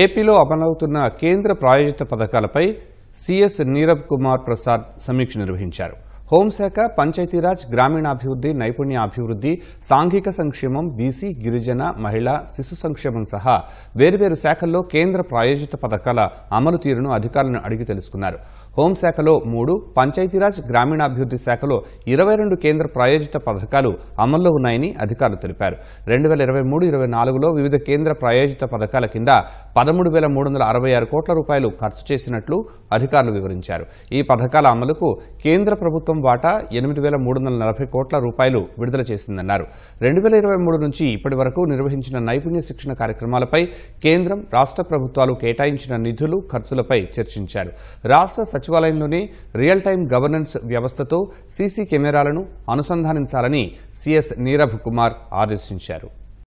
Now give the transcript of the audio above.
ఏపీలో అమలవుతున్న కేంద్ర ప్రాయోజిత పథకాలపై సిఎస్ నీరబ్ కుమార్ ప్రసాద్ సమీక్ష నిర్వహించారు హోంశాఖ పంచాయతీరాజ్ గ్రామీణాభివృద్ధి నైపుణ్యాభివృద్ధి సాంఘిక సంక్షేమం బీసీ గిరిజన మహిళా శిశు సంక్షేమం సహా వేర్వేరు శాఖల్లో కేంద్ర ప్రాయోజిత పథకాల అమలు తీరును అధికారులను అడిగి తెలుసుకున్నారు హోంశాఖలో మూడు పంచాయతీరాజ్ గ్రామీణాభివృద్ధి శాఖలో ఇరవై రెండు కేంద్ర ప్రాయోజిత పథకాలు అమల్లో ఉన్నాయని అధికారులు తెలిపారు రెండు వేల ఇరవై మూడు ఇరవై నాలుగులో వివిధ కేంద్ర ప్రాయోజిత పథకాల కింద పదమూడు వేల మూడు వందల అరవై ఆరు కోట్ల రూపాయలు ఖర్చు చేసినట్లు అధికారులు వివరించారు ఈ పథకాల అమలుకు కేంద్ర ప్రభుత్వం ప్రభుత్వం వాటా ఎనిమిది వేల మూడు వందల నలభై కోట్ల రూపాయలు విడుదల చేసిందన్నారు రెండు వేల ఇరవై మూడు నుంచి ఇప్పటి వరకు నిర్వహించిన నైపుణ్య శిక్షణ కార్యక్రమాలపై కేంద్రం రాష్ట్ర ప్రభుత్వాలు కేటాయించిన నిధులు ఖర్చులపై చర్చించారు రాష్ట్ర సచివాలయంలోనే రియల్ టైం గవర్నెన్స్ వ్యవస్థతో సీసీ కెమెరాలను అనుసంధానించాలని సీఎస్ నీరభ్ కుమార్ ఆదేశించారు